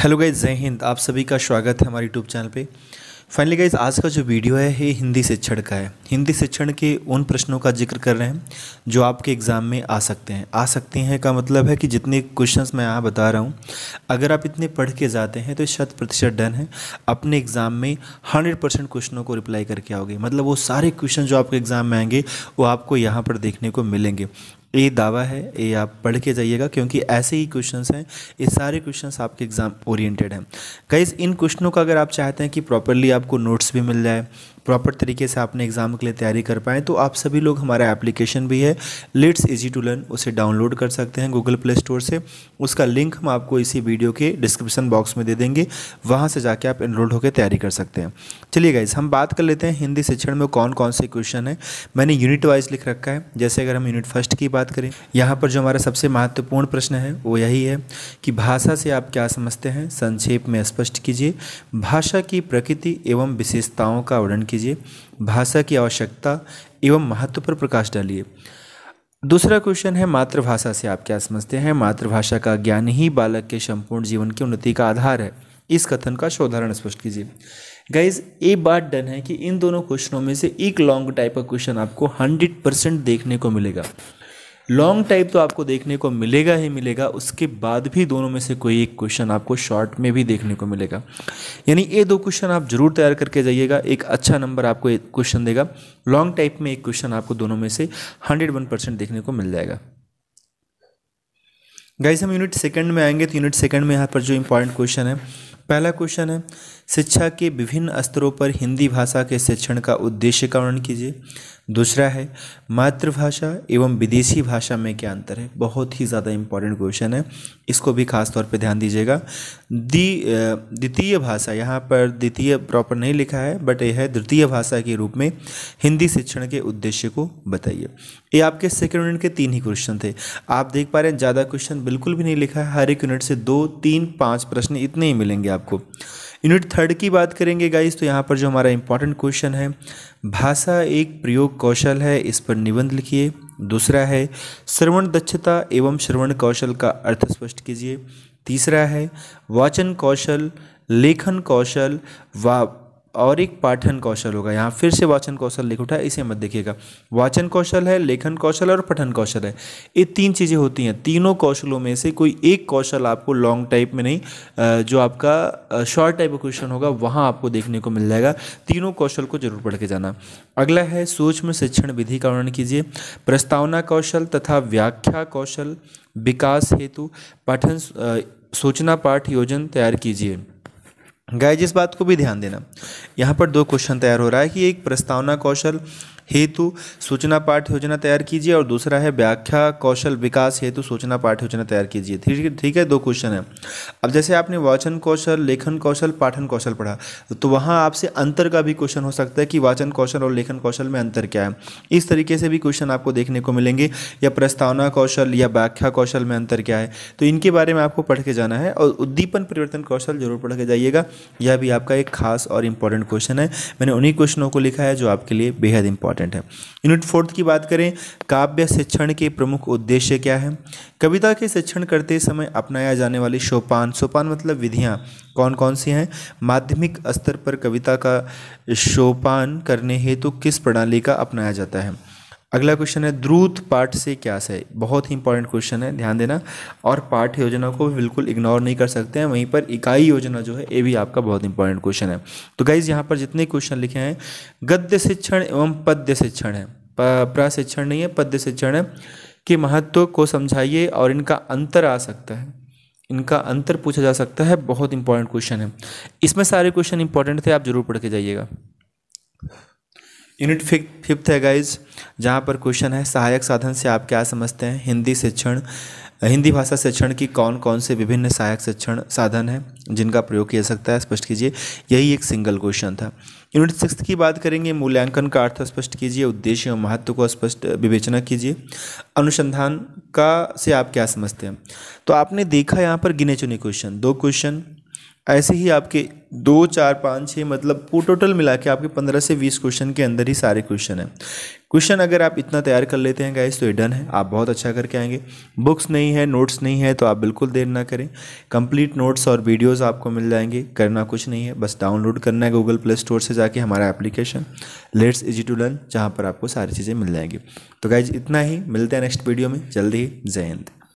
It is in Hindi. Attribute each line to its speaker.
Speaker 1: हेलो गाइज जय हिंद आप सभी का स्वागत है हमारे यूट्यूब चैनल पे फाइनली गाइज आज का जो वीडियो है ये हिंदी शिक्षण का है हिंदी शिक्षण के उन प्रश्नों का जिक्र कर रहे हैं जो आपके एग्ज़ाम में आ सकते हैं आ सकते हैं का मतलब है कि जितने क्वेश्चंस मैं यहाँ बता रहा हूँ अगर आप इतने पढ़ के जाते हैं तो शत प्रतिशत डन है अपने एग्ज़ाम में हंड्रेड परसेंट क्वेश्चनों को रिप्लाई करके आओगे मतलब वो सारे क्वेश्चन जो आपके एग्ज़ाम में आएंगे वो आपको यहाँ पर देखने को मिलेंगे ये दावा है ये आप पढ़ के जाइएगा क्योंकि ऐसे ही क्वेश्चन हैं ये सारे क्वेश्चन आपके एग्ज़ाम ओरिएंटेड हैं कई इन क्वेश्चनों का अगर आप चाहते हैं कि प्रॉपरली आपको नोट्स भी मिल जाए प्रॉपर तरीके से आपने एग्ज़ाम के लिए तैयारी कर पाएँ तो आप सभी लोग हमारा एप्लीकेशन भी है लेट्स इजी टू लर्न उसे डाउनलोड कर सकते हैं गूगल प्ले स्टोर से उसका लिंक हम आपको इसी वीडियो के डिस्क्रिप्शन बॉक्स में दे देंगे वहाँ से जाके आप इनरोल्ड होकर तैयारी कर सकते हैं चलिए गाइज हम बात कर लेते हैं हिंदी शिक्षण में कौन कौन से क्वेश्चन है मैंने यूनिट वाइज लिख रखा है जैसे अगर हम यूनिट फर्स्ट की बात करें यहाँ पर जो हमारा सबसे महत्वपूर्ण प्रश्न है वो यही है कि भाषा से आप क्या समझते हैं संक्षेप में स्पष्ट कीजिए भाषा की प्रकृति एवं विशेषताओं का वर्णन कीजिए कीजिए भाषा की आवश्यकता एवं महत्व पर प्रकाश डालिए दूसरा क्वेश्चन है मातृभाषा से आप क्या समझते हैं मातृभाषा का ज्ञान ही बालक के संपूर्ण जीवन की उन्नति का आधार है इस कथन का शोधारण स्पष्ट कीजिए गाइज ये बात डन है कि इन दोनों क्वेश्चनों में से एक लॉन्ग टाइप का क्वेश्चन आपको हंड्रेड परसेंट देखने को मिलेगा लॉन्ग टाइप तो आपको देखने को मिलेगा ही मिलेगा उसके बाद भी दोनों में से कोई एक क्वेश्चन आपको शॉर्ट में भी देखने को मिलेगा यानी ये दो क्वेश्चन आप जरूर तैयार करके जाइएगा एक अच्छा नंबर आपको एक क्वेश्चन देगा लॉन्ग टाइप में एक क्वेश्चन आपको दोनों में से हंड्रेड वन परसेंट देखने को मिल जाएगा गाइस हम यूनिट सेकेंड में आएंगे तो यूनिट सेकेंड में यहाँ पर जो इंपॉर्टेंट क्वेश्चन है पहला क्वेश्चन है शिक्षा के विभिन्न स्तरों पर हिंदी भाषा के शिक्षण का उद्देश्य का वर्णन कीजिए दूसरा है मातृभाषा एवं विदेशी भाषा में क्या अंतर है बहुत ही ज़्यादा इम्पॉर्टेंट क्वेश्चन है इसको भी खास तौर पे ध्यान दीजिएगा दी द्वितीय भाषा यहाँ पर द्वितीय प्रॉपर नहीं लिखा है बट यह है द्वितीय भाषा के रूप में हिंदी शिक्षण के उद्देश्य को बताइए ये आपके सेकेंड यूनिट के तीन ही क्वेश्चन थे आप देख पा रहे हैं ज़्यादा क्वेश्चन बिल्कुल भी नहीं लिखा है हर एक यूनिट से दो तीन पाँच प्रश्न इतने ही मिलेंगे आपको यूनिट थर्ड की बात करेंगे गाइस तो यहाँ पर जो हमारा इंपॉर्टेंट क्वेश्चन है भाषा एक प्रयोग कौशल है इस पर निबंध लिखिए दूसरा है श्रवण दक्षता एवं श्रवण कौशल का अर्थ स्पष्ट कीजिए तीसरा है वाचन कौशल लेखन कौशल व और एक पाठन कौशल होगा यहाँ फिर से वाचन कौशल लिख उठा इसे मत देखिएगा वाचन कौशल है लेखन कौशल और पठन कौशल है ये तीन चीज़ें होती हैं तीनों कौशलों में से कोई एक कौशल आपको लॉन्ग टाइप में नहीं जो आपका शॉर्ट टाइप का क्वेश्चन होगा वहाँ आपको देखने को मिल जाएगा तीनों कौशल को जरूर पढ़ के जाना अगला है सूक्ष्म शिक्षण विधि का वर्णन कीजिए प्रस्तावना कौशल तथा व्याख्या कौशल विकास हेतु पाठन सूचना पाठ योजन तैयार कीजिए गाय जिस बात को भी ध्यान देना यहाँ पर दो क्वेश्चन तैयार हो रहा है कि एक प्रस्तावना कौशल हेतु सूचना पाठ योजना तैयार कीजिए और दूसरा है व्याख्या कौशल विकास हेतु सूचना पाठ योजना तैयार कीजिए ठीक ठीक है दो क्वेश्चन है अब जैसे आपने वाचन कौशल लेखन कौशल पाठन कौशल पढ़ा तो वहाँ आपसे अंतर का भी क्वेश्चन हो सकता है कि वाचन कौशल और लेखन कौशल में अंतर क्या है इस तरीके से भी क्वेश्चन आपको देखने को मिलेंगे या प्रस्तावना कौशल या व्याख्या कौशल में अंतर क्या है तो इनके बारे में आपको पढ़ के जाना है और उद्दीपन परिवर्तन कौशल जरूर पढ़ के जाइएगा यह भी आपका एक खास और इंपॉर्टेंट क्वेश्चन है मैंने उन्हीं क्वेश्चनों को लिखा है जो आपके लिए बेहद इंपॉर्टेंट इंपॉर्टेंट है यूनिट फोर्थ की बात करें काव्य शिक्षण के प्रमुख उद्देश्य क्या है कविता के शिक्षण करते समय अपनाया जाने वाली सोपान सोपान मतलब विधियाँ कौन कौन सी हैं माध्यमिक स्तर पर कविता का सोपान करने हेतु तो किस प्रणाली का अपनाया जाता है अगला क्वेश्चन है द्रुत पाठ से क्या है बहुत ही इंपॉर्टेंट क्वेश्चन है ध्यान देना और पाठ योजना को बिल्कुल इग्नोर नहीं कर सकते हैं वहीं पर इकाई योजना जो है ये भी आपका बहुत इंपॉर्टेंट क्वेश्चन है तो गाइज यहाँ पर जितने क्वेश्चन लिखे हैं गद्य शिक्षण एवं पद्य शिक्षण है प्रशिक्षण नहीं है पद्य शिक्षण है के महत्व को समझाइए और इनका अंतर आ सकता है इनका अंतर पूछा जा सकता है बहुत इंपॉर्टेंट क्वेश्चन है इसमें सारे क्वेश्चन इंपॉर्टेंट थे आप जरूर पढ़ के जाइएगा यूनिट फिफ्थ है गाइज जहाँ पर क्वेश्चन है सहायक साधन से आप क्या समझते हैं हिंदी शिक्षण हिंदी भाषा शिक्षण की कौन कौन से विभिन्न सहायक शिक्षण साधन हैं जिनका प्रयोग किया सकता है स्पष्ट कीजिए यही एक सिंगल क्वेश्चन था यूनिट सिक्स की बात करेंगे मूल्यांकन का अर्थ स्पष्ट कीजिए उद्देश्य और महत्व को स्पष्ट विवेचना कीजिए अनुसंधान का से आप क्या समझते हैं तो आपने देखा यहाँ पर गिने चुने क्वेश्चन दो क्वेश्चन ऐसे ही आपके दो चार पाँच छः मतलब वो टोटल मिला के आपके पंद्रह से बीस क्वेश्चन के अंदर ही सारे क्वेश्चन हैं क्वेश्चन अगर आप इतना तैयार कर लेते हैं गाइस तो ये डन है आप बहुत अच्छा करके आएंगे बुक्स नहीं है नोट्स नहीं है तो आप बिल्कुल देर ना करें कंप्लीट नोट्स और वीडियोस आपको मिल जाएंगे करना कुछ नहीं है बस डाउनलोड करना है गूगल प्ले स्टोर से जाके हमारा application let's easy to learn जहाँ पर आपको सारी चीज़ें मिल जाएंगी तो गाइज इतना ही मिलते हैं नेक्स्ट वीडियो में जल्दी ही जय हिंद